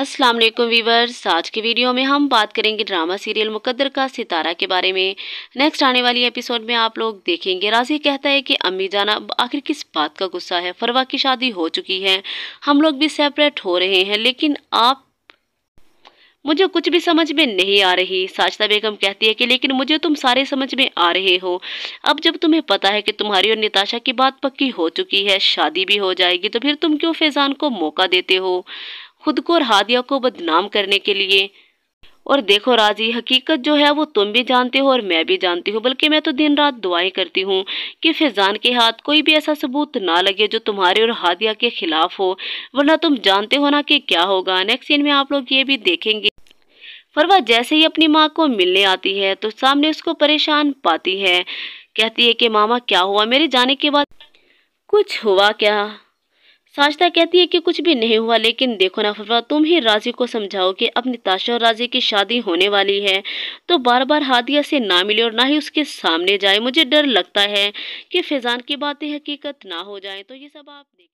अस्सलाम वालेकुम वीवर्स आज की वीडियो में हम बात करेंगे ड्रामा सीरियल मुकद्दर का सितारा के बारे में नेक्स्ट आने वाली एपिसोड में आप लोग देखेंगे राजी कहता है कि अम्मी जाना आखिर किस बात का गुस्सा है फरवा की शादी हो चुकी है हम लोग भी सेपरेट हो रहे हैं लेकिन आप मुझे कुछ भी समझ में नहीं आ रही साजदा बेगम कहती है कि लेकिन मुझे तुम सारे समझ में आ रहे हो अब जब तुम्हें पता है कि तुम्हारी और निताशा की बात पक्की हो चुकी है शादी भी हो जाएगी तो फिर तुम क्यों फैजान को मौका देते हो खुद को और हादिया को बदनाम करने के लिए और देखो राजी हकीकत जो है वो तुम भी जानते हो और मैं भी जानती हूँ बल्कि मैं तो दिन रात दुआएं करती हूँ कि फैज़ान के हाथ कोई भी ऐसा सबूत ना लगे जो तुम्हारे और हादिया के खिलाफ हो वरना तुम जानते हो ना कि क्या होगा नेक्स्ट सीन में आप लोग ये भी देखेंगे फरवा जैसे ही अपनी माँ को मिलने आती है तो सामने उसको परेशान पाती है कहती है कि मामा क्या हुआ मेरे जाने के बाद कुछ हुआ क्या साजदा कहती है कि कुछ भी नहीं हुआ लेकिन देखो ना फरवा तुम ही राजी को समझाओ कि अपनी ताशा और राजी की शादी होने वाली है तो बार बार हादिया से ना मिले और ना ही उसके सामने जाए मुझे डर लगता है कि फैज़ान की बातें हकीकत ना हो जाए तो ये सब आप देख